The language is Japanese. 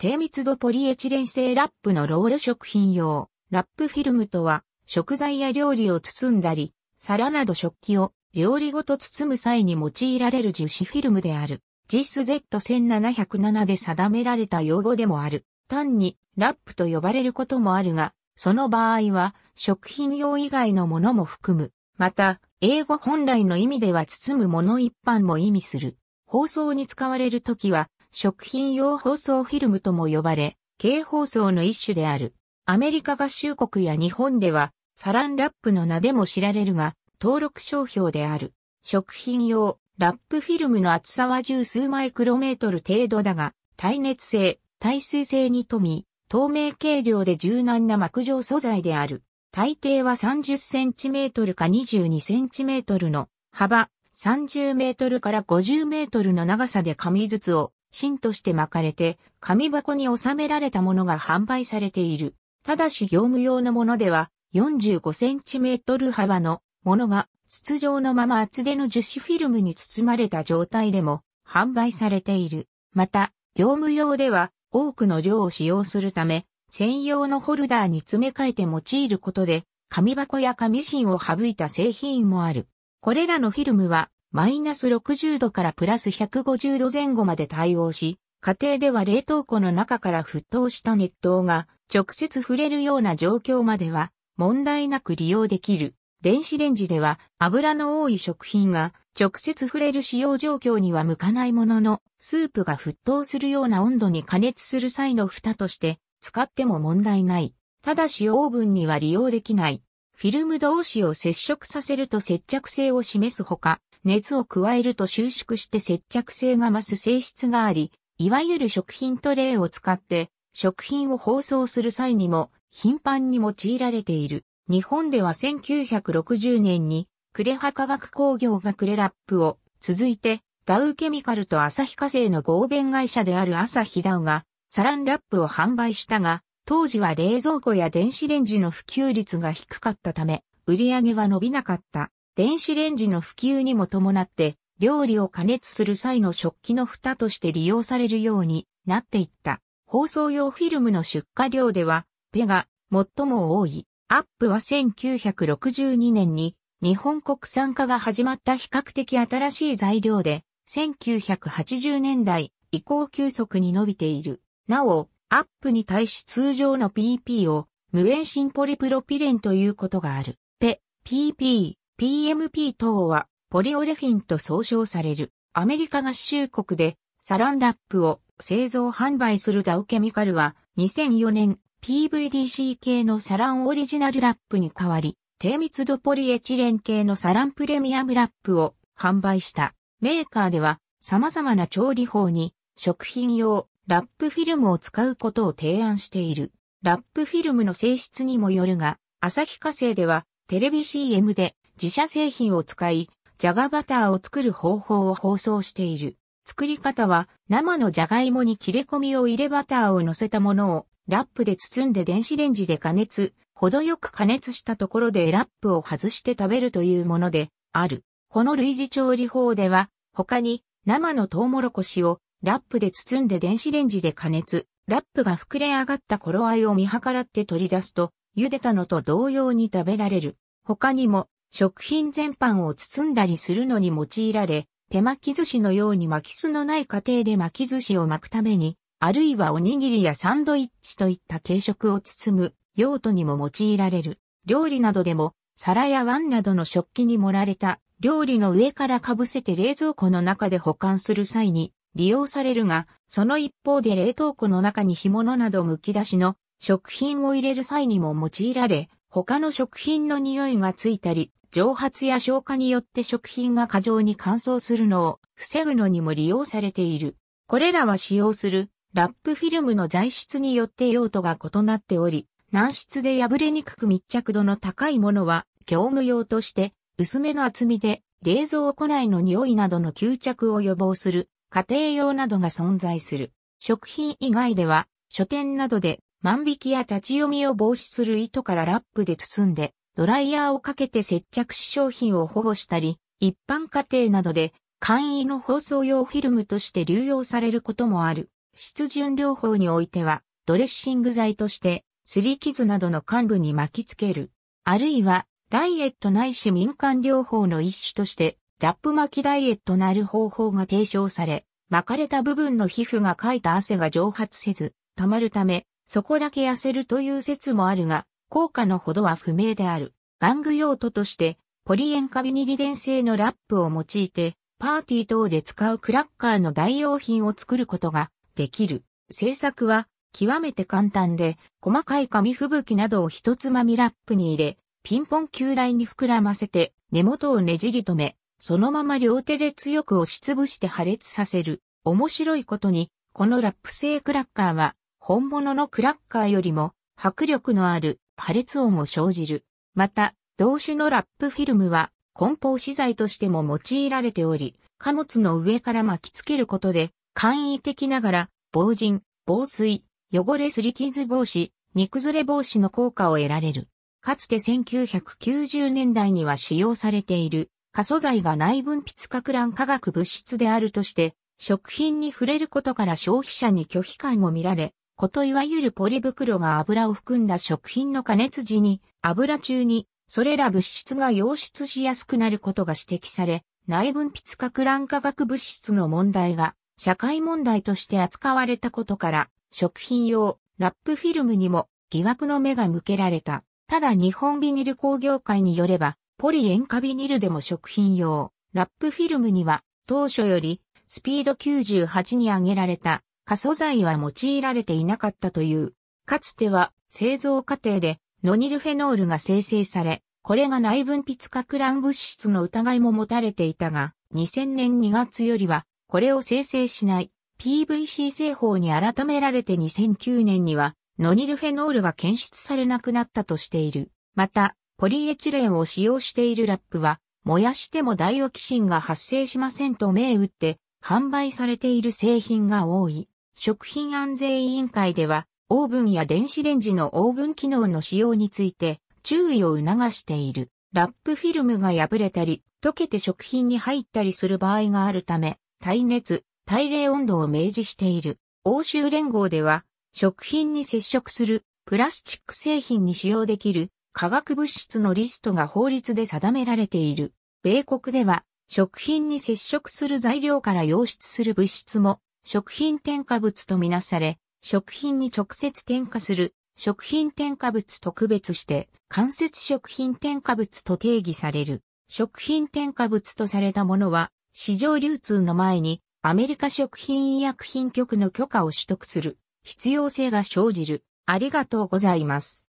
低密度ポリエチレン製ラップのロール食品用、ラップフィルムとは、食材や料理を包んだり、皿など食器を料理ごと包む際に用いられる樹脂フィルムである。JIS Z1707 で定められた用語でもある。単にラップと呼ばれることもあるが、その場合は食品用以外のものも含む。また、英語本来の意味では包むもの一般も意味する。包装に使われるときは、食品用包装フィルムとも呼ばれ、軽包装の一種である。アメリカ合衆国や日本では、サランラップの名でも知られるが、登録商標である。食品用、ラップフィルムの厚さは十数マイクロメートル程度だが、耐熱性、耐水性に富み、透明軽量で柔軟な膜状素材である。大抵は30センチメートルか22センチメートルの幅、30メートルから50メートルの長さで紙筒を芯として巻かれて、紙箱に収められたものが販売されている。ただし業務用のものでは、45センチメートル幅のものが、筒状のまま厚手の樹脂フィルムに包まれた状態でも販売されている。また、業務用では多くの量を使用するため、専用のホルダーに詰め替えて用いることで、紙箱や紙芯を省いた製品もある。これらのフィルムはマイナス60度からプラス150度前後まで対応し、家庭では冷凍庫の中から沸騰した熱湯が直接触れるような状況までは問題なく利用できる。電子レンジでは油の多い食品が直接触れる使用状況には向かないものの、スープが沸騰するような温度に加熱する際の蓋として使っても問題ない。ただしオーブンには利用できない。フィルム同士を接触させると接着性を示すほか、熱を加えると収縮して接着性が増す性質があり、いわゆる食品トレイを使って食品を包装する際にも頻繁に用いられている。日本では1960年にクレハ化学工業がクレラップを続いてダウケミカルとヒ化成の合弁会社である日ダウがサランラップを販売したが、当時は冷蔵庫や電子レンジの普及率が低かったため、売り上げは伸びなかった。電子レンジの普及にも伴って、料理を加熱する際の食器の蓋として利用されるようになっていった。放送用フィルムの出荷量では、ペが最も多い。アップは1962年に日本国産化が始まった比較的新しい材料で、1980年代以降急速に伸びている。なお、アップに対し通常の PP を無塩シンポリプロピレンということがある。ペ、PP、PMP 等はポリオレフィンと総称されるアメリカ合衆国でサランラップを製造販売するダウケミカルは2004年 PVDC 系のサランオリジナルラップに代わり低密度ポリエチレン系のサランプレミアムラップを販売したメーカーでは様々な調理法に食品用ラップフィルムを使うことを提案している。ラップフィルムの性質にもよるが、朝日化成ではテレビ CM で自社製品を使い、ジャガバターを作る方法を放送している。作り方は生のジャガイモに切れ込みを入れバターを乗せたものをラップで包んで電子レンジで加熱、程よく加熱したところでラップを外して食べるというものである。この類似調理法では他に生のトウモロコシをラップで包んで電子レンジで加熱、ラップが膨れ上がった頃合いを見計らって取り出すと、茹でたのと同様に食べられる。他にも食品全般を包んだりするのに用いられ、手巻き寿司のように巻きすのない過程で巻き寿司を巻くために、あるいはおにぎりやサンドイッチといった軽食を包む用途にも用いられる。料理などでも、皿や碗などの食器に盛られた料理の上から被せて冷蔵庫の中で保管する際に利用されるが、その一方で冷凍庫の中に干物など剥き出しの食品を入れる際にも用いられ、他の食品の匂いがついたり、蒸発や消化によって食品が過剰に乾燥するのを防ぐのにも利用されている。これらは使用するラップフィルムの材質によって用途が異なっており、軟質で破れにくく密着度の高いものは業務用として薄めの厚みで冷蔵庫内の匂いなどの吸着を予防する家庭用などが存在する。食品以外では書店などで万引きや立ち読みを防止する糸からラップで包んでドライヤーをかけて接着し商品を保護したり、一般家庭などで簡易の包装用フィルムとして流用されることもある。湿潤療法においては、ドレッシング剤として、すり傷などの患部に巻きつける。あるいは、ダイエットないし民間療法の一種として、ラップ巻きダイエットなる方法が提唱され、巻かれた部分の皮膚がかいた汗が蒸発せず、溜まるため、そこだけ痩せるという説もあるが、効果のほどは不明である。玩具用途として、ポリエンカビニリ電製のラップを用いて、パーティー等で使うクラッカーの代用品を作ることができる。製作は極めて簡単で、細かい紙吹雪などを一つまみラップに入れ、ピンポン球台に膨らませて、根元をねじり止め、そのまま両手で強く押しつぶして破裂させる。面白いことに、このラップ製クラッカーは、本物のクラッカーよりも、迫力のある破裂音を生じる。また、同種のラップフィルムは梱包資材としても用いられており、貨物の上から巻きつけることで、簡易的ながら、防塵、防水、汚れすり傷防止、煮崩れ防止の効果を得られる。かつて1990年代には使用されている、過素材が内分泌核乱化学物質であるとして、食品に触れることから消費者に拒否感も見られ、こといわゆるポリ袋が油を含んだ食品の加熱時に、油中に、それら物質が溶出しやすくなることが指摘され、内分泌核乱化学物質の問題が、社会問題として扱われたことから、食品用、ラップフィルムにも疑惑の目が向けられた。ただ日本ビニル工業会によれば、ポリ塩化ビニルでも食品用、ラップフィルムには、当初より、スピード98に上げられた過素剤は用いられていなかったという。かつては製造過程でノニルフェノールが生成され、これが内分泌核乱物質の疑いも持たれていたが、2000年2月よりは、これを生成しない PVC 製法に改められて2009年には、ノニルフェノールが検出されなくなったとしている。また、ポリエチレンを使用しているラップは、燃やしてもダイオキシンが発生しませんと銘打って販売されている製品が多い。食品安全委員会では、オーブンや電子レンジのオーブン機能の使用について注意を促している。ラップフィルムが破れたり、溶けて食品に入ったりする場合があるため、耐熱、耐冷温度を明示している。欧州連合では、食品に接触するプラスチック製品に使用できる化学物質のリストが法律で定められている。米国では、食品に接触する材料から溶出する物質も食品添加物とみなされ、食品に直接添加する食品添加物特別して、間接食品添加物と定義される。食品添加物とされたものは、市場流通の前に、アメリカ食品医薬品局の許可を取得する必要性が生じる。ありがとうございます。